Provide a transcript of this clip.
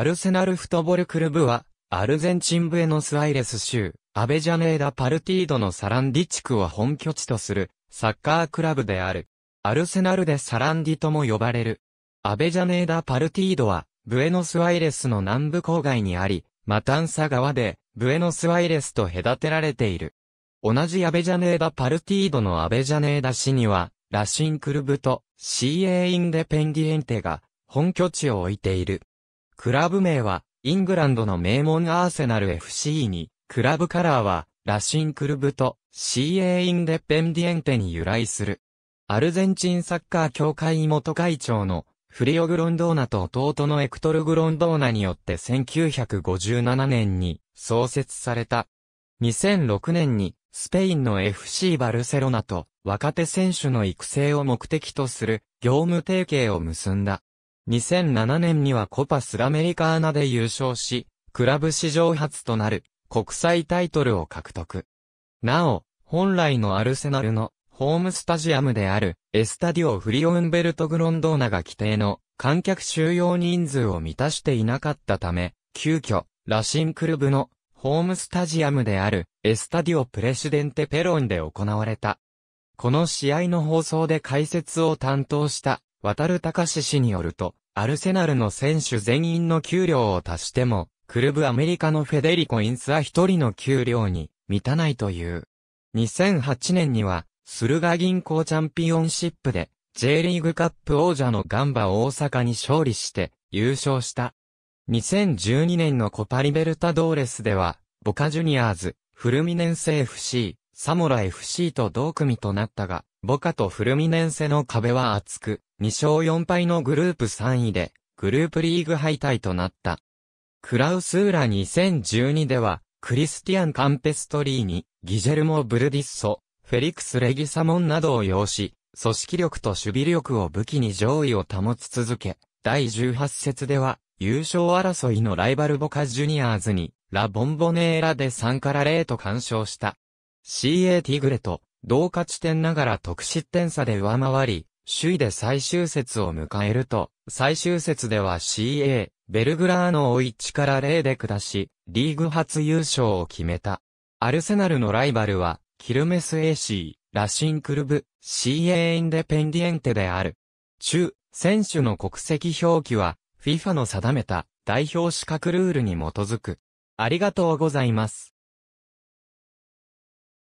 アルセナルフットボールクルブは、アルゼンチンブエノスアイレス州、アベジャネーダ・パルティードのサランディ地区を本拠地とする、サッカークラブである。アルセナルでサランディとも呼ばれる。アベジャネーダ・パルティードは、ブエノスアイレスの南部郊外にあり、マタンサ川で、ブエノスアイレスと隔てられている。同じアベジャネーダ・パルティードのアベジャネーダ市には、ラシンクルブと CA インデペンディエンテが本拠地を置いている。クラブ名は、イングランドの名門アーセナル FC に、クラブカラーは、ラシンクルブと CA インデペンディエンテに由来する。アルゼンチンサッカー協会元会長のフリオ・グロンドーナと弟のエクトル・グロンドーナによって1957年に創設された。2006年にスペインの FC バルセロナと若手選手の育成を目的とする業務提携を結んだ。2007年にはコパスラメリカーナで優勝し、クラブ史上初となる国際タイトルを獲得。なお、本来のアルセナルのホームスタジアムであるエスタディオ・フリオ・ンベルト・グロンドーナが規定の観客収容人数を満たしていなかったため、急遽、ラシンクルブのホームスタジアムであるエスタディオ・プレシデンテ・ペロンで行われた。この試合の放送で解説を担当した渡る隆氏によると、アルセナルの選手全員の給料を足しても、クルブアメリカのフェデリコ・インスは一人の給料に満たないという。2008年には、スルガ銀行チャンピオンシップで、J リーグカップ王者のガンバ大阪に勝利して優勝した。2012年のコパリベルタドーレスでは、ボカジュニアーズ、フルミネンセ FC、サモラ FC と同組となったが、ボカとフルミネンセの壁は厚く、2勝4敗のグループ3位で、グループリーグ敗退となった。クラウスーラ2012では、クリスティアン・カンペストリーニ、ギジェルモ・ブルディッソ、フェリクス・レギサモンなどを要し、組織力と守備力を武器に上位を保ち続け、第18節では、優勝争いのライバルボカジュニアーズに、ラ・ボンボネーラで3から0と干渉した。CA ティグレと、同価地点ながら得失点差で上回り、首位で最終節を迎えると、最終節では CA、ベルグラーノを1から0で下し、リーグ初優勝を決めた。アルセナルのライバルは、キルメス AC、ラシンクルブ、CA インデペンディエンテである。中、選手の国籍表記は、FIFA の定めた代表資格ルールに基づく。ありがとうございます。